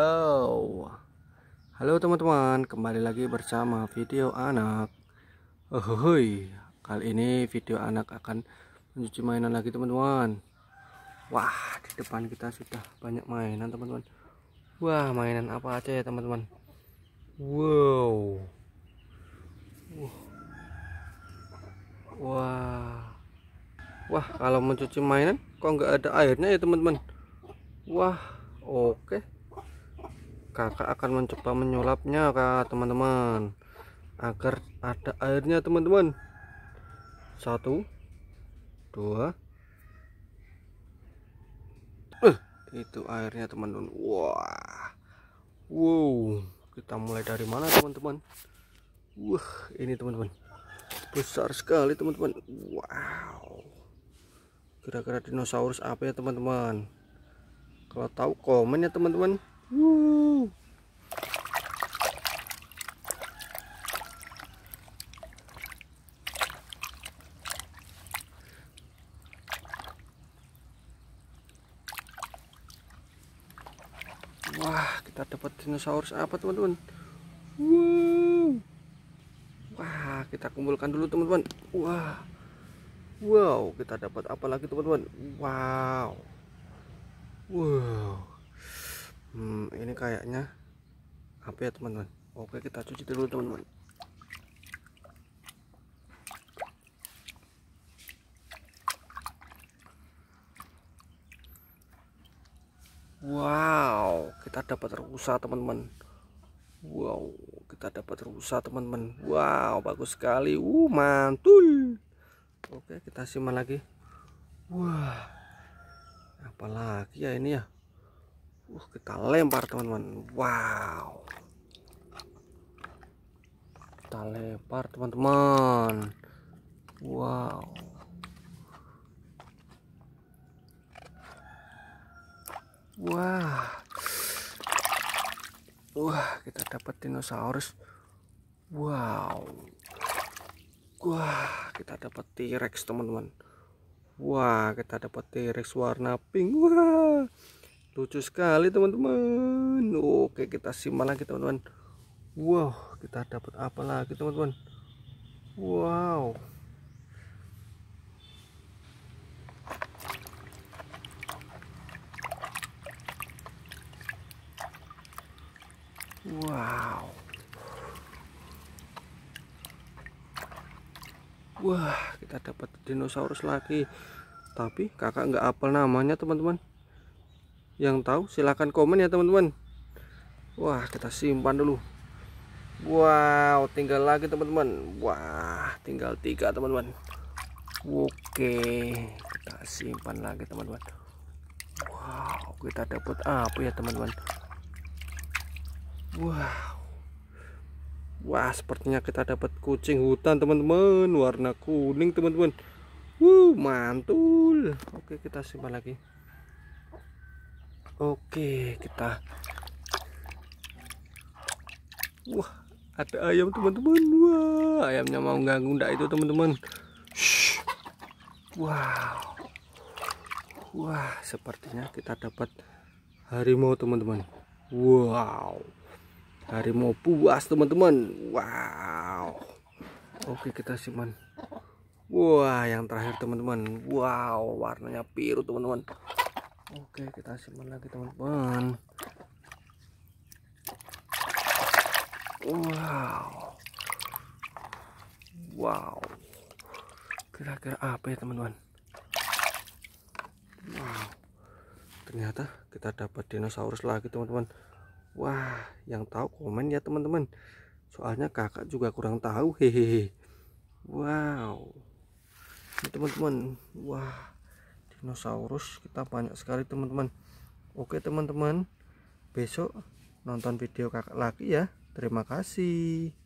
Halo Halo teman-teman kembali lagi bersama video anak Ohohoy kali ini video anak akan mencuci mainan lagi teman-teman Wah di depan kita sudah banyak mainan teman-teman Wah mainan apa aja ya teman-teman Wow Wah. Wah Wah kalau mencuci mainan kok nggak ada airnya ya teman-teman Wah oke okay kakak akan mencoba menyulapnya kak teman-teman agar ada airnya teman-teman satu dua uh, itu airnya teman-teman wah wow kita mulai dari mana teman-teman wah ini teman-teman besar sekali teman-teman wow kira-kira dinosaurus apa ya teman-teman kalau tahu komen ya teman-teman Woo. Wah, kita dapat dinosaurus apa, teman-teman? Wow. Wah, kita kumpulkan dulu, teman-teman. Wah. Wow, kita dapat apa lagi, teman-teman? Wow. Wow. Hmm, ini kayaknya apa ya, teman-teman? Oke, kita cuci dulu, teman-teman. Wow, kita dapat rusa teman-teman. Wow, kita dapat rusa teman-teman. Wow, bagus sekali. Uh, mantul. Oke, kita simak lagi. Wah, apalagi ya ini ya. Uh, kita lempar teman-teman. Wow. Kita lempar teman-teman. Wow. wah wah kita dapat dinosaurus wow wah kita dapat T-Rex teman-teman wah kita dapat T-Rex warna pink wah lucu sekali teman-teman oke kita simpan lagi teman-teman wow kita dapat apa lagi teman-teman wow Wow. Wah, kita dapat dinosaurus lagi. Tapi kakak nggak apel namanya teman-teman. Yang tahu silahkan komen ya teman-teman. Wah, kita simpan dulu. Wow, tinggal lagi teman-teman. Wah, tinggal tiga teman-teman. Oke, kita simpan lagi teman-teman. Wow, kita dapat apa ya teman-teman? wow wah sepertinya kita dapat kucing hutan teman-teman warna kuning teman-teman Wuh, mantul oke kita simpan lagi oke kita wah ada ayam teman-teman wah ayamnya mau ganggu ndak itu teman-teman wow wah sepertinya kita dapat harimau teman-teman wow harimau buas teman-teman wow oke kita simpan wah yang terakhir teman-teman wow warnanya biru teman-teman oke kita simpan lagi teman-teman wow wow kira-kira apa ya teman-teman wow ternyata kita dapat dinosaurus lagi teman-teman Wah, yang tahu komen ya teman-teman. Soalnya kakak juga kurang tahu. Hehehe. Wow. Teman-teman, wah. Dinosaurus kita banyak sekali teman-teman. Oke teman-teman. Besok nonton video kakak lagi ya. Terima kasih.